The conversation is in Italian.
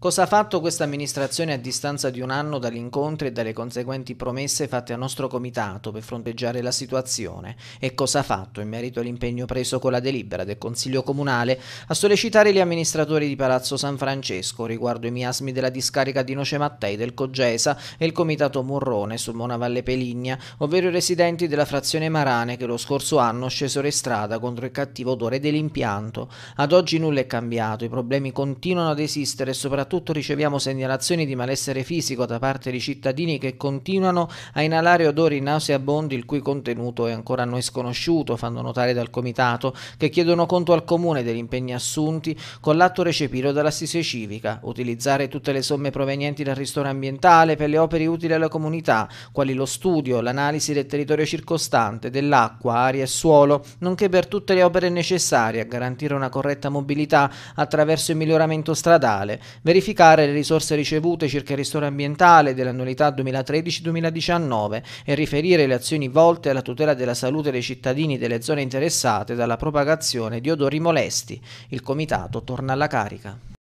Cosa ha fatto questa amministrazione a distanza di un anno dagli incontri e dalle conseguenti promesse fatte al nostro comitato per fronteggiare la situazione e cosa ha fatto in merito all'impegno preso con la delibera del Consiglio Comunale a sollecitare gli amministratori di Palazzo San Francesco riguardo i miasmi della discarica di Noce Mattei del Cogesa e il comitato Murrone sul Monavalle Peligna, ovvero i residenti della frazione Marane che lo scorso anno scesero in strada contro il cattivo odore dell'impianto. Ad oggi nulla è cambiato, i problemi continuano ad esistere e soprattutto soprattutto riceviamo segnalazioni di malessere fisico da parte di cittadini che continuano a inalare odori nauseabondi il cui contenuto è ancora a noi sconosciuto, fanno notare dal comitato, che chiedono conto al comune degli impegni assunti con l'atto recepito dall'assise civica, utilizzare tutte le somme provenienti dal ristoro ambientale per le opere utili alla comunità, quali lo studio, l'analisi del territorio circostante, dell'acqua, aria e suolo, nonché per tutte le opere necessarie a garantire una corretta mobilità attraverso il miglioramento stradale. Verificare verificare le risorse ricevute circa il ristoro ambientale dell'annualità 2013-2019 e riferire le azioni volte alla tutela della salute dei cittadini delle zone interessate dalla propagazione di odori molesti. Il comitato torna alla carica.